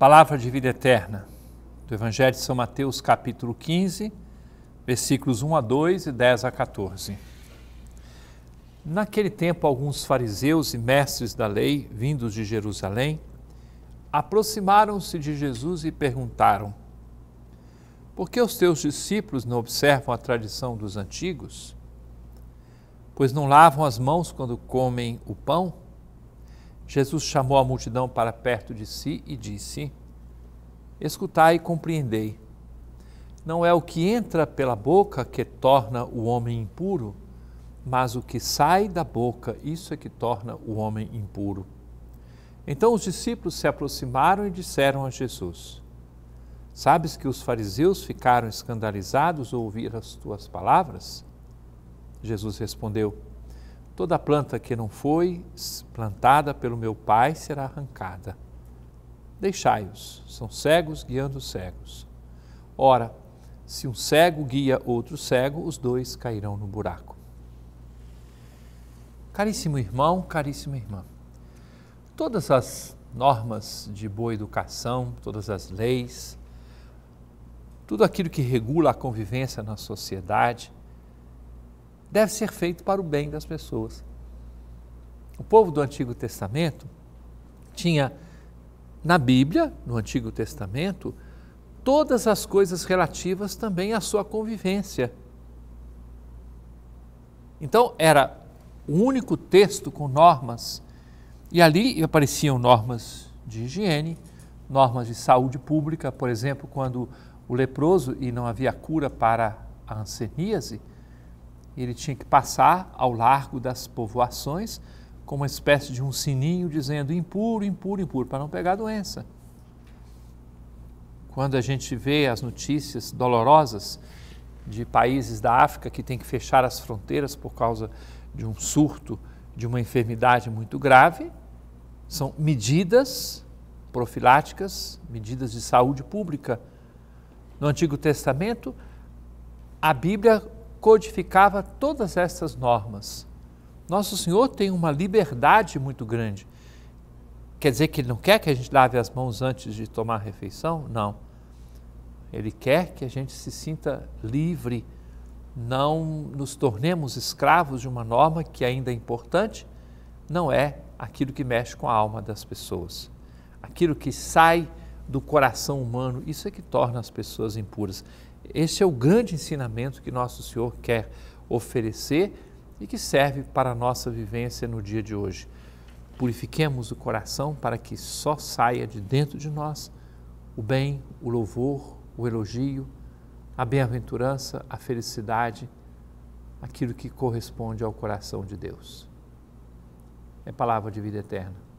Palavra de vida eterna do Evangelho de São Mateus, capítulo 15, versículos 1 a 2 e 10 a 14. Naquele tempo, alguns fariseus e mestres da lei, vindos de Jerusalém, aproximaram-se de Jesus e perguntaram: Por que os teus discípulos não observam a tradição dos antigos? Pois não lavam as mãos quando comem o pão? Jesus chamou a multidão para perto de si e disse: Escutai e compreendei. Não é o que entra pela boca que torna o homem impuro, mas o que sai da boca, isso é que torna o homem impuro. Então os discípulos se aproximaram e disseram a Jesus: Sabes que os fariseus ficaram escandalizados ao ouvir as tuas palavras? Jesus respondeu: Toda planta que não foi plantada pelo meu Pai será arrancada. Deixai-os, são cegos guiando os cegos. Ora, se um cego guia outro cego, os dois cairão no buraco. Caríssimo irmão, caríssima irmã, todas as normas de boa educação, todas as leis, tudo aquilo que regula a convivência na sociedade, deve ser feito para o bem das pessoas. O povo do Antigo Testamento tinha na Bíblia, no Antigo Testamento, todas as coisas relativas também à sua convivência. Então, era o único texto com normas, e ali apareciam normas de higiene, normas de saúde pública, por exemplo, quando o leproso e não havia cura para a hanseníase, ele tinha que passar ao largo das povoações com uma espécie de um sininho dizendo impuro, impuro, impuro, para não pegar a doença. Quando a gente vê as notícias dolorosas de países da África que têm que fechar as fronteiras por causa de um surto de uma enfermidade muito grave, são medidas profiláticas, medidas de saúde pública. No Antigo Testamento, a Bíblia codificava todas essas normas. Nosso Senhor tem uma liberdade muito grande. Quer dizer que Ele não quer que a gente lave as mãos antes de tomar a refeição? Não. Ele quer que a gente se sinta livre, não nos tornemos escravos de uma norma que ainda é importante, não é aquilo que mexe com a alma das pessoas. Aquilo que sai do coração humano, isso é que torna as pessoas impuras. Esse é o grande ensinamento que nosso Senhor quer oferecer e que serve para a nossa vivência no dia de hoje. Purifiquemos o coração para que só saia de dentro de nós o bem, o louvor, o elogio, a bem-aventurança, a felicidade, aquilo que corresponde ao coração de Deus. É palavra de vida eterna.